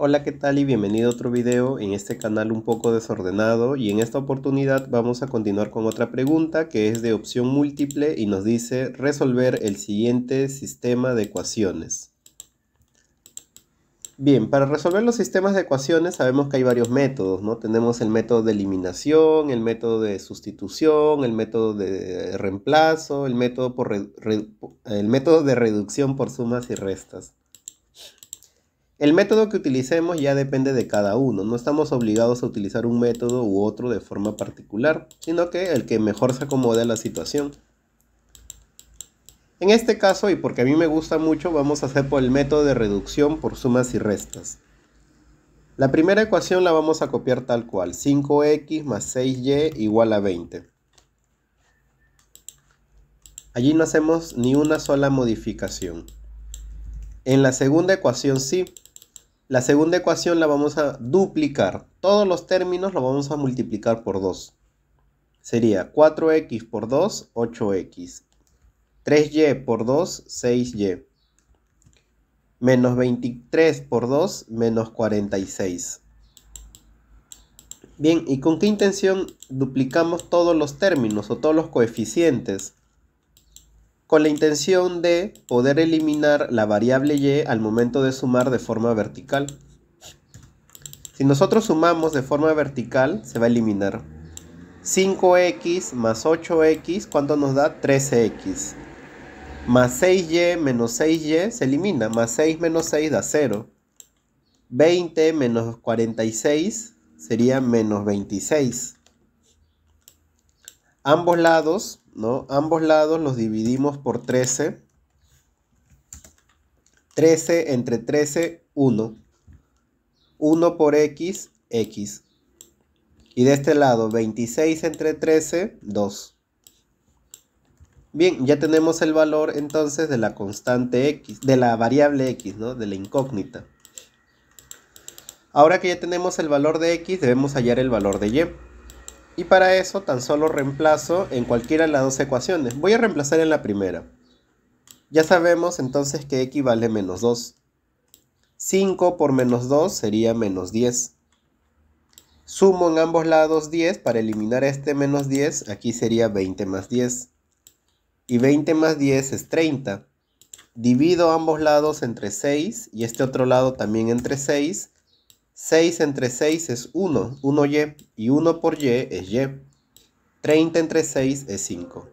Hola qué tal y bienvenido a otro video en este canal un poco desordenado y en esta oportunidad vamos a continuar con otra pregunta que es de opción múltiple y nos dice resolver el siguiente sistema de ecuaciones. Bien, para resolver los sistemas de ecuaciones sabemos que hay varios métodos, ¿no? Tenemos el método de eliminación, el método de sustitución, el método de reemplazo, el método, el método de reducción por sumas y restas. El método que utilicemos ya depende de cada uno, no estamos obligados a utilizar un método u otro de forma particular, sino que el que mejor se acomode a la situación. En este caso, y porque a mí me gusta mucho, vamos a hacer por el método de reducción por sumas y restas. La primera ecuación la vamos a copiar tal cual, 5x más 6y igual a 20. Allí no hacemos ni una sola modificación. En la segunda ecuación sí, la segunda ecuación la vamos a duplicar. Todos los términos lo vamos a multiplicar por 2. Sería 4x por 2, 8x. 3y por 2, 6y. Menos 23 por 2, menos 46. Bien, ¿y con qué intención duplicamos todos los términos o todos los coeficientes? con la intención de poder eliminar la variable y al momento de sumar de forma vertical. Si nosotros sumamos de forma vertical, se va a eliminar. 5x más 8x, ¿cuánto nos da? 13x. Más 6y menos 6y se elimina. Más 6 menos 6 da 0. 20 menos 46 sería menos 26 ambos lados, ¿no? Ambos lados los dividimos por 13. 13 entre 13, 1. 1 por x, x. Y de este lado, 26 entre 13, 2. Bien, ya tenemos el valor entonces de la constante x, de la variable x, ¿no? De la incógnita. Ahora que ya tenemos el valor de x, debemos hallar el valor de y. Y para eso tan solo reemplazo en cualquiera de las dos ecuaciones. Voy a reemplazar en la primera. Ya sabemos entonces que x vale menos 2. 5 por menos 2 sería menos 10. Sumo en ambos lados 10 para eliminar este menos 10. Aquí sería 20 más 10. Y 20 más 10 es 30. Divido ambos lados entre 6 y este otro lado también entre 6 6 entre 6 es 1, 1y, y 1 por y es y. 30 entre 6 es 5.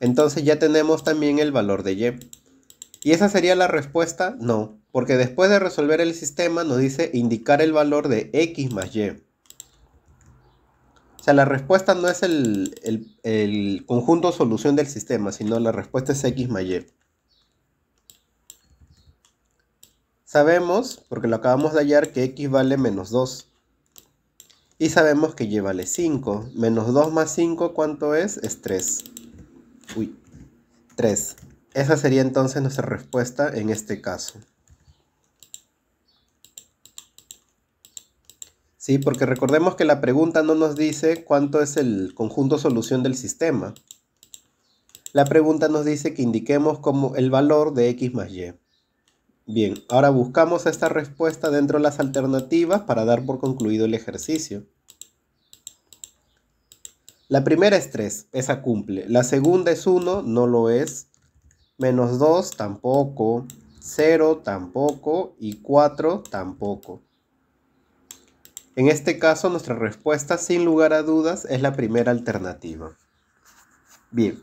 Entonces ya tenemos también el valor de y. ¿Y esa sería la respuesta? No, porque después de resolver el sistema nos dice indicar el valor de x más y. O sea, la respuesta no es el, conjunto solución del sistema, sino la respuesta es x más y. Sabemos, porque lo acabamos de hallar, que x vale menos 2. Y sabemos que y vale 5. Menos 2 más 5, ¿cuánto es? Es 3. Uy, 3. Esa sería entonces nuestra respuesta en este caso. ¿Sí? Porque recordemos que la pregunta no nos dice cuánto es el conjunto solución del sistema. La pregunta nos dice que indiquemos como el valor de x más y. Bien, ahora buscamos esta respuesta dentro de las alternativas para dar por concluido el ejercicio. La primera es 3, esa cumple. La segunda es 1, no lo es. Menos 2, tampoco. 0, tampoco. Y 4, tampoco. En este caso, nuestra respuesta, sin lugar a dudas, es la primera alternativa. Bien,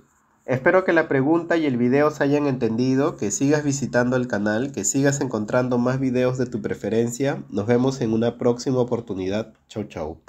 Espero que la pregunta y el video se hayan entendido, que sigas visitando el canal, que sigas encontrando más videos de tu preferencia. Nos vemos en una próxima oportunidad. Chau chau.